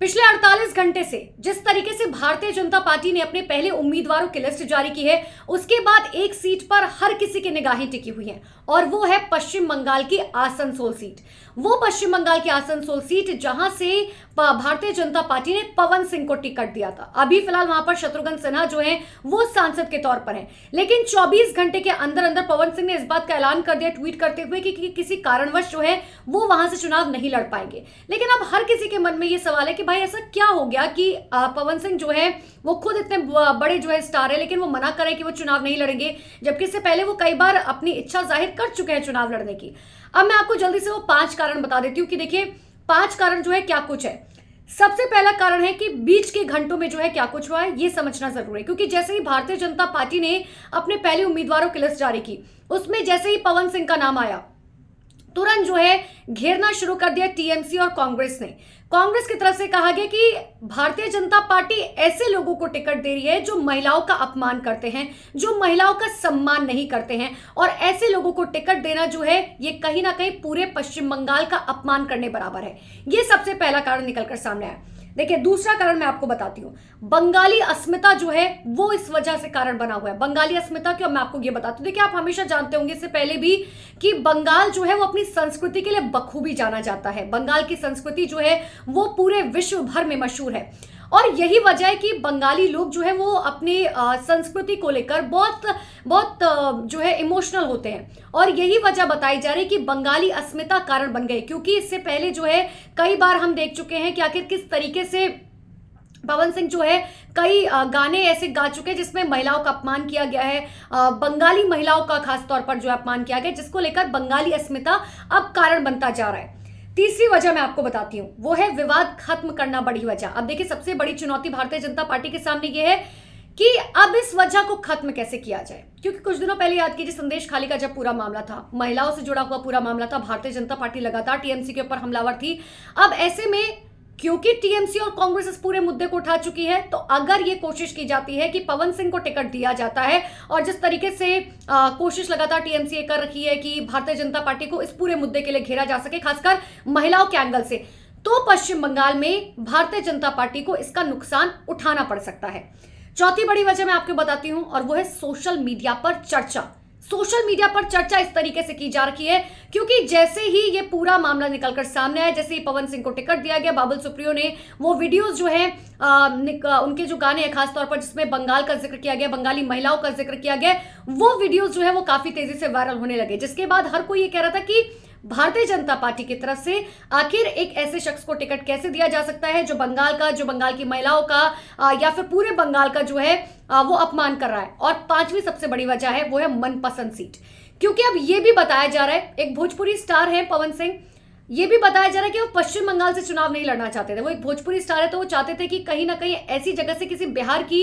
पिछले 48 घंटे से जिस तरीके से भारतीय जनता पार्टी ने अपने पहले उम्मीदवारों की लिस्ट जारी की है उसके बाद एक सीट पर हर किसी की निगाहें टिकी हुई हैं और वो है पश्चिम बंगाल की आसनसोल सीट वो पश्चिम बंगाल की आसनसोल सीट जहां से भारतीय जनता पार्टी ने पवन सिंह को टिकट दिया था अभी फिलहाल वहां पर शत्रुघ्न सिन्हा जो है वो सांसद के तौर पर हैं लेकिन 24 घंटे के अंदर अंदर पवन सिंह ने इस बात का ऐलान कर दिया ट्वीट करते हुए कि, कि, कि किसी कारणवश जो है वो वहां से चुनाव नहीं लड़ पाएंगे लेकिन अब हर किसी के मन में ये सवाल है कि भाई ऐसा क्या हो गया कि पवन सिंह जो है वो खुद इतने बड़े जो है स्टार है लेकिन वो मना करें कि वो चुनाव नहीं लड़ेंगे जबकि इससे पहले वो कई बार अपनी इच्छा जाहिर कर चुके हैं चुनाव लड़ने की अब मैं आपको जल्दी से वो पांच कारण बता देती हूँ कि देखिए पांच कारण जो है क्या कुछ है सबसे पहला कारण है कि बीच के घंटों में जो है क्या कुछ हुआ है ये समझना जरूरी है क्योंकि जैसे ही भारतीय जनता पार्टी ने अपने पहले उम्मीदवारों की लिस्ट जारी की उसमें जैसे ही पवन सिंह का नाम आया तुरंत जो है घेरना शुरू कर दिया टीएमसी और कांग्रेस ने कांग्रेस की तरफ से कहा गया कि भारतीय जनता पार्टी ऐसे लोगों को टिकट दे रही है जो महिलाओं का अपमान करते हैं जो महिलाओं का सम्मान नहीं करते हैं और ऐसे लोगों को टिकट देना जो है ये कहीं ना कहीं पूरे पश्चिम बंगाल का अपमान करने बराबर है ये सबसे पहला कारण निकलकर सामने आया देखिए दूसरा कारण मैं आपको बताती हूं बंगाली अस्मिता जो है वो इस वजह से कारण बना हुआ है बंगाली अस्मिता क्यों मैं आपको ये बताती हूँ देखिए आप हमेशा जानते होंगे इससे पहले भी कि बंगाल जो है वो अपनी संस्कृति के लिए बखूबी जाना जाता है बंगाल की संस्कृति जो है वो पूरे विश्व भर में मशहूर है और यही वजह है कि बंगाली लोग जो है वो अपने संस्कृति को लेकर बहुत बहुत जो है इमोशनल होते हैं और यही वजह बताई जा रही है कि बंगाली अस्मिता कारण बन गई क्योंकि इससे पहले जो है कई बार हम देख चुके हैं कि आखिर किस तरीके से पवन सिंह जो है कई गाने ऐसे गा चुके हैं जिसमें महिलाओं का अपमान किया गया है बंगाली महिलाओं का खास तौर पर जो अपमान किया गया जिसको लेकर बंगाली अस्मिता अब कारण बनता जा रहा है तीसरी वजह मैं आपको बताती हूं वो है विवाद खत्म करना बड़ी वजह अब देखिए सबसे बड़ी चुनौती भारतीय जनता पार्टी के सामने ये है कि अब इस वजह को खत्म कैसे किया जाए क्योंकि कुछ दिनों पहले याद कीजिए संदेश खाली का जब पूरा मामला था महिलाओं से जुड़ा हुआ पूरा मामला था भारतीय जनता पार्टी लगातार टीएमसी के ऊपर हमलावर थी अब ऐसे में क्योंकि टीएमसी और कांग्रेस इस पूरे मुद्दे को उठा चुकी है तो अगर ये कोशिश की जाती है कि पवन सिंह को टिकट दिया जाता है और जिस तरीके से आ, कोशिश लगातार टीएमसी कर रखी है कि भारतीय जनता पार्टी को इस पूरे मुद्दे के लिए घेरा जा सके खासकर महिलाओं के एंगल से तो पश्चिम बंगाल में भारतीय जनता पार्टी को इसका नुकसान उठाना पड़ सकता है चौथी बड़ी वजह मैं आपको बताती हूं और वो है सोशल मीडिया पर चर्चा सोशल मीडिया पर चर्चा इस तरीके से की जा रही है क्योंकि जैसे ही ये पूरा मामला निकलकर सामने आया जैसे ही पवन सिंह को टिकट दिया गया बाबुल सुप्रियो ने वो वीडियोस जो है आ, उनके जो गाने हैं खासतौर पर जिसमें बंगाल का जिक्र किया गया बंगाली महिलाओं का जिक्र किया गया वो वीडियोज जो है वो काफी तेजी से वायरल होने लगे जिसके बाद हर कोई ये कह रहा था कि भारतीय जनता पार्टी की तरफ से आखिर एक ऐसे शख्स को टिकट कैसे दिया जा सकता है जो बंगाल का जो बंगाल की महिलाओं का या फिर पूरे बंगाल का जो है वो अपमान कर रहा है और पांचवी सबसे बड़ी वजह है वो है मनपसंद सीट क्योंकि अब ये भी बताया जा रहा है एक भोजपुरी स्टार है पवन सिंह ये भी बताया जा रहा है कि वो पश्चिम बंगाल से चुनाव नहीं लड़ना चाहते थे वो एक भोजपुरी स्टार है तो वो चाहते थे कि कहीं ना कहीं ऐसी जगह से किसी बिहार की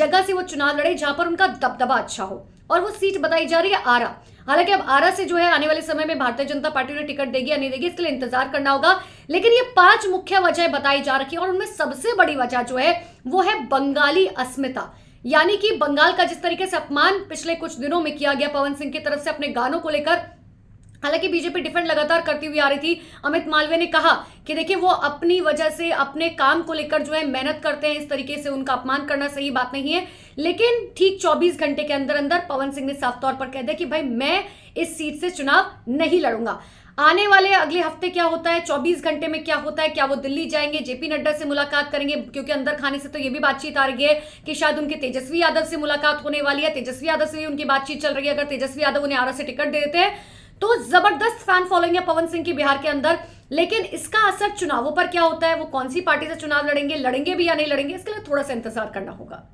जगह से वो चुनाव लड़े जहां पर उनका दबदबा अच्छा हो और वो सीट बताई जा रही है आरा हालांकि अब आरा से जो है आने वाले समय में भारतीय जनता पार्टी ने टिकट देगी या नहीं देगी इसके लिए इंतजार करना होगा लेकिन ये पांच मुख्य वजह बताई जा रही है और उनमें सबसे बड़ी वजह जो है वो है बंगाली अस्मिता यानी कि बंगाल का जिस तरीके से अपमान पिछले कुछ दिनों में किया गया पवन सिंह की तरफ से अपने गानों को लेकर हालांकि बीजेपी डिफेंड लगातार करती हुई आ रही थी अमित मालवे ने कहा कि देखिए वो अपनी वजह से अपने काम को लेकर जो है मेहनत करते हैं इस तरीके से उनका अपमान करना सही बात नहीं है लेकिन ठीक 24 घंटे के अंदर अंदर पवन सिंह ने साफ तौर पर कह दिया कि भाई मैं इस सीट से चुनाव नहीं लड़ूंगा आने वाले अगले हफ्ते क्या होता है 24 घंटे में क्या होता है क्या वो दिल्ली जाएंगे जेपी नड्डा से मुलाकात करेंगे क्योंकि अंदर खाने से तो ये भी बातचीत आ रही है कि शायद उनके तेजस्वी यादव से मुलाकात होने वाली है तेजस्वी यादव से भी उनकी बातचीत चल रही है अगर तेजस्वी यादव उन्हें आरा से टिकट दे देते हैं तो जबरदस्त फैन फॉलोइंग है पवन सिंह की बिहार के अंदर लेकिन इसका असर चुनावों पर क्या होता है वो कौन सी पार्टी से चुनाव लड़ेंगे लड़ेंगे भी या नहीं लड़ेंगे इसके लिए थोड़ा सा इंतजार करना होगा